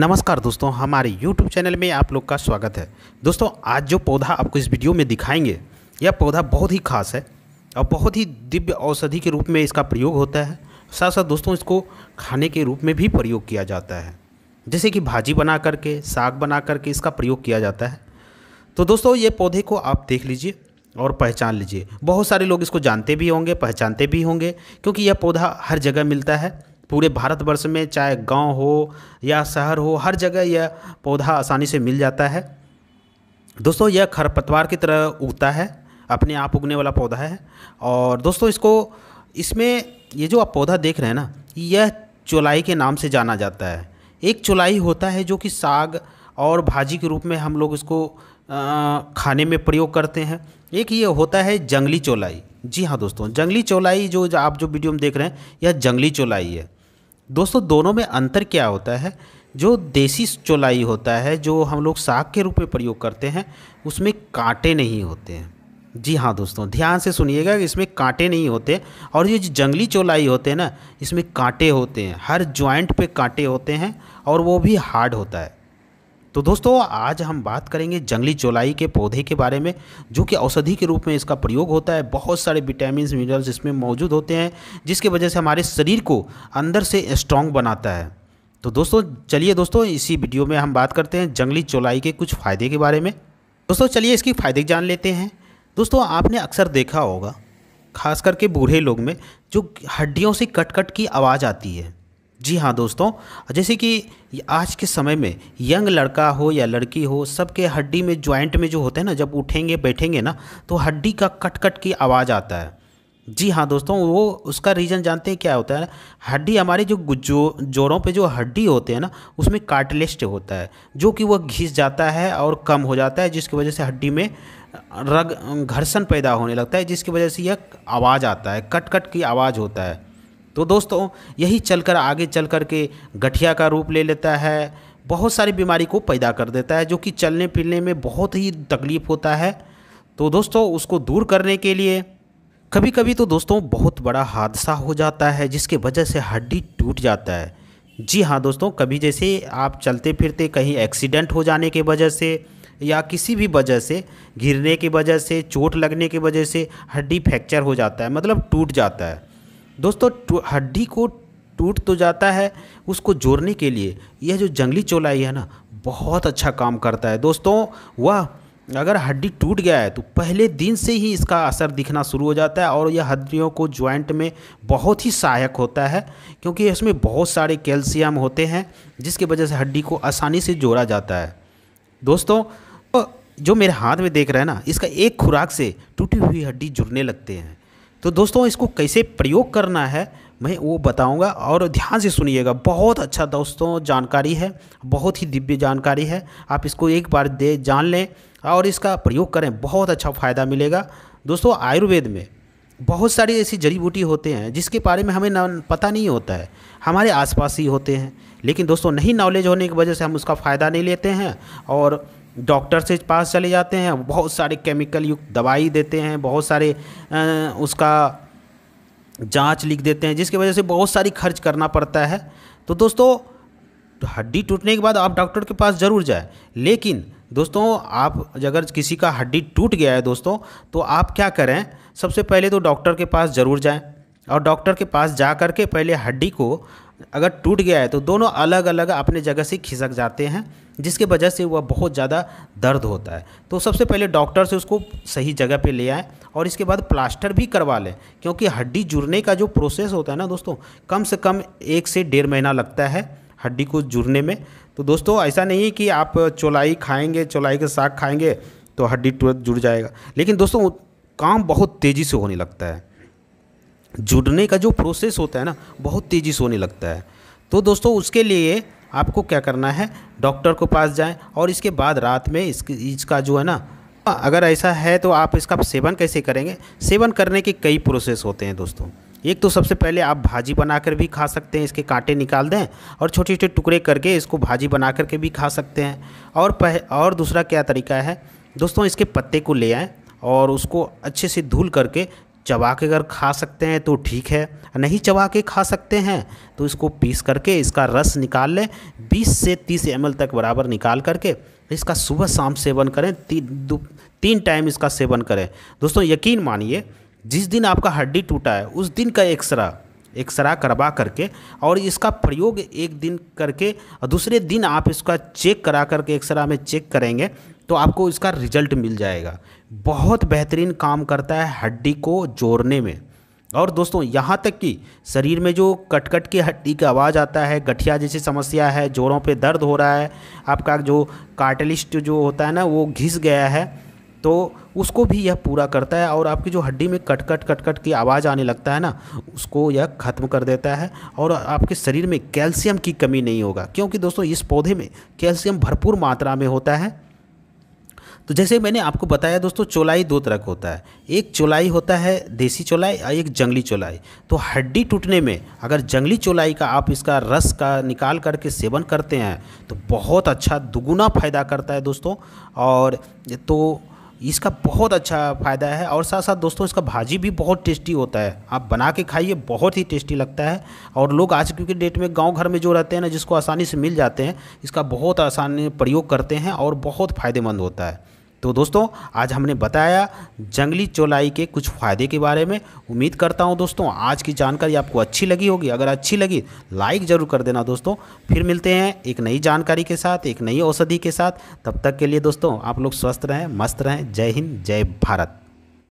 नमस्कार दोस्तों हमारे YouTube चैनल में आप लोग का स्वागत है दोस्तों आज जो पौधा आपको इस वीडियो में दिखाएंगे यह पौधा बहुत ही खास है और बहुत ही दिव्य औषधि के रूप में इसका प्रयोग होता है साथ साथ दोस्तों इसको खाने के रूप में भी प्रयोग किया जाता है जैसे कि भाजी बना करके साग बना करके इसका प्रयोग किया जाता है तो दोस्तों ये पौधे को आप देख लीजिए और पहचान लीजिए बहुत सारे लोग इसको जानते भी होंगे पहचानते भी होंगे क्योंकि यह पौधा हर जगह मिलता है पूरे भारतवर्ष में चाहे गांव हो या शहर हो हर जगह यह पौधा आसानी से मिल जाता है दोस्तों यह खरपतवार की तरह उगता है अपने आप उगने वाला पौधा है और दोस्तों इसको इसमें ये जो आप पौधा देख रहे हैं ना यह चुलाई के नाम से जाना जाता है एक चुलाई होता है जो कि साग और भाजी के रूप में हम लोग इसको आ, खाने में प्रयोग करते हैं एक ये होता है जंगली चोलाई जी हाँ दोस्तों जंगली चोलाई जो, जो आप जो वीडियो में देख रहे हैं यह जंगली चोलाई है दोस्तों दोनों में अंतर क्या होता है जो देसी चोलाई होता है जो हम लोग साग के रूप में प्रयोग करते हैं उसमें कांटे नहीं होते हैं जी हाँ दोस्तों ध्यान से सुनिएगा इसमें कांटे नहीं होते और ये जो जंगली चोलाई होते हैं ना इसमें कांटे होते हैं हर ज्वाइंट पे कांटे होते हैं और वो भी हार्ड होता है तो दोस्तों आज हम बात करेंगे जंगली चौलाई के पौधे के बारे में जो कि औषधि के रूप में इसका प्रयोग होता है बहुत सारे विटामिन मिनरल्स इसमें मौजूद होते हैं जिसके वजह से हमारे शरीर को अंदर से स्ट्रॉन्ग बनाता है तो दोस्तों चलिए दोस्तों इसी वीडियो में हम बात करते हैं जंगली चौलाई के कुछ फ़ायदे के बारे में दोस्तों चलिए इसकी फ़ायदे जान लेते हैं दोस्तों आपने अक्सर देखा होगा खास करके बूढ़े लोग में जो हड्डियों से कट कट की आवाज़ आती है जी हाँ दोस्तों जैसे कि आज के समय में यंग लड़का हो या लड़की हो सबके हड्डी में जॉइंट में जो होते हैं ना जब उठेंगे बैठेंगे ना तो हड्डी का कट कट की आवाज़ आता है जी हाँ दोस्तों वो उसका रीज़न जानते हैं क्या होता है हड्डी हमारे जो जो जोड़ों पे जो हड्डी होते हैं ना उसमें कार्टलेस्ट होता है जो कि वह घिस जाता है और कम हो जाता है जिसकी वजह से हड्डी में रग घर्षण पैदा होने लगता है जिसकी वजह से यह आवाज़ आता है कट कट की आवाज़ होता है तो दोस्तों यही चलकर आगे चल कर के गठिया का रूप ले लेता है बहुत सारी बीमारी को पैदा कर देता है जो कि चलने फिरने में बहुत ही तकलीफ होता है तो दोस्तों उसको दूर करने के लिए कभी कभी तो दोस्तों बहुत बड़ा हादसा हो जाता है जिसके वजह से हड्डी टूट जाता है जी हाँ दोस्तों कभी जैसे आप चलते फिरते कहीं एक्सीडेंट हो जाने के वजह से या किसी भी वजह से गिरने की वजह से चोट लगने की वजह से हड्डी फ्रैक्चर हो जाता है मतलब टूट जाता है दोस्तों हड्डी को टूट तो जाता है उसको जोड़ने के लिए यह जो जंगली चोलाई है ना बहुत अच्छा काम करता है दोस्तों वह अगर हड्डी टूट गया है तो पहले दिन से ही इसका असर दिखना शुरू हो जाता है और यह हड्डियों को ज्वाइंट में बहुत ही सहायक होता है क्योंकि इसमें बहुत सारे कैल्शियम होते हैं जिसकी वजह से हड्डी को आसानी से जोड़ा जाता है दोस्तों जो मेरे हाथ में देख रहे हैं ना इसका एक खुराक से टूटी हुई हड्डी जुड़ने लगते हैं तो दोस्तों इसको कैसे प्रयोग करना है मैं वो बताऊंगा और ध्यान से सुनिएगा बहुत अच्छा दोस्तों जानकारी है बहुत ही दिव्य जानकारी है आप इसको एक बार दे जान लें और इसका प्रयोग करें बहुत अच्छा फ़ायदा मिलेगा दोस्तों आयुर्वेद में बहुत सारी ऐसी जड़ी बूटी होते हैं जिसके बारे में हमें न, पता नहीं होता है हमारे आसपास ही होते हैं लेकिन दोस्तों नहीं नॉलेज होने की वजह से हम उसका फ़ायदा नहीं लेते हैं और डॉक्टर से पास चले जाते हैं बहुत सारे केमिकल युक्त दवाई देते हैं बहुत सारे उसका जांच लिख देते हैं जिसकी वजह से बहुत सारी खर्च करना पड़ता है तो दोस्तों हड्डी टूटने के बाद आप डॉक्टर के पास ज़रूर जाए लेकिन दोस्तों आप अगर किसी का हड्डी टूट गया है दोस्तों तो आप क्या करें सबसे पहले तो डॉक्टर के पास ज़रूर जाएं और डॉक्टर के पास जा कर के पहले हड्डी को अगर टूट गया है तो दोनों अलग अलग अपने जगह से खिसक जाते हैं जिसके वजह से वह बहुत ज़्यादा दर्द होता है तो सबसे पहले डॉक्टर से उसको सही जगह पे ले आएँ और इसके बाद प्लास्टर भी करवा लें क्योंकि हड्डी जुड़ने का जो प्रोसेस होता है ना दोस्तों कम से कम एक से डेढ़ महीना लगता है हड्डी को जुड़ने में तो दोस्तों ऐसा नहीं है कि आप चौलाई खाएँगे चौलाई का साग खाएँगे तो हड्डी तुरंत जुड़ जाएगा लेकिन दोस्तों काम बहुत तेज़ी से होने लगता है जुड़ने का जो प्रोसेस होता है ना बहुत तेज़ी से होने लगता है तो दोस्तों उसके लिए आपको क्या करना है डॉक्टर को पास जाएं और इसके बाद रात में इस इसका जो है ना अगर ऐसा है तो आप इसका सेवन कैसे करेंगे सेवन करने के कई प्रोसेस होते हैं दोस्तों एक तो सबसे पहले आप भाजी बनाकर भी खा सकते हैं इसके कांटे निकाल दें और छोटे छोटे टुकड़े करके इसको भाजी बना करके भी खा सकते हैं और पह, और दूसरा क्या तरीका है दोस्तों इसके पत्ते को ले आएँ और उसको अच्छे से धुल करके चबा के अगर खा सकते हैं तो ठीक है नहीं चबा के खा सकते हैं तो इसको पीस करके इसका रस निकाल लें 20 से 30 एम तक बराबर निकाल करके इसका सुबह शाम सेवन करें ती, तीन टाइम इसका सेवन करें दोस्तों यकीन मानिए जिस दिन आपका हड्डी टूटा है उस दिन का एक्सरा एक्सरा करवा करके और इसका प्रयोग एक दिन करके और दूसरे दिन आप इसका चेक करा करके एक्सरा में चेक करेंगे तो आपको इसका रिजल्ट मिल जाएगा बहुत बेहतरीन काम करता है हड्डी को जोड़ने में और दोस्तों यहाँ तक कि शरीर में जो कटकट की हड्डी की आवाज़ आता है गठिया जैसी समस्या है जोड़ों पे दर्द हो रहा है आपका जो कार्टलिस्ट जो होता है ना वो घिस गया है तो उसको भी यह पूरा करता है और आपकी जो हड्डी में कटकट कटकट की आवाज़ आने लगता है ना उसको यह ख़त्म कर देता है और आपके शरीर में कैल्शियम की कमी नहीं होगा क्योंकि दोस्तों इस पौधे में कैल्शियम भरपूर मात्रा में होता है तो जैसे मैंने आपको बताया दोस्तों चोलाई दो तरह का होता है एक चोलाई होता है देसी चोलाई और एक जंगली चोलाई तो हड्डी टूटने में अगर जंगली चोलाई का आप इसका रस का निकाल करके सेवन करते हैं तो बहुत अच्छा दुगुना फ़ायदा करता है दोस्तों और तो इसका बहुत अच्छा फ़ायदा है और साथ साथ दोस्तों इसका भाजी भी बहुत टेस्टी होता है आप बना के खाइए बहुत ही टेस्टी लगता है और लोग आज क्योंकि डेट में गांव घर में जो रहते हैं ना जिसको आसानी से मिल जाते हैं इसका बहुत आसानी प्रयोग करते हैं और बहुत फ़ायदेमंद होता है तो दोस्तों आज हमने बताया जंगली चौलाई के कुछ फ़ायदे के बारे में उम्मीद करता हूं दोस्तों आज की जानकारी आपको अच्छी लगी होगी अगर अच्छी लगी लाइक ज़रूर कर देना दोस्तों फिर मिलते हैं एक नई जानकारी के साथ एक नई औषधि के साथ तब तक के लिए दोस्तों आप लोग स्वस्थ रहें मस्त रहें जय हिंद जय भारत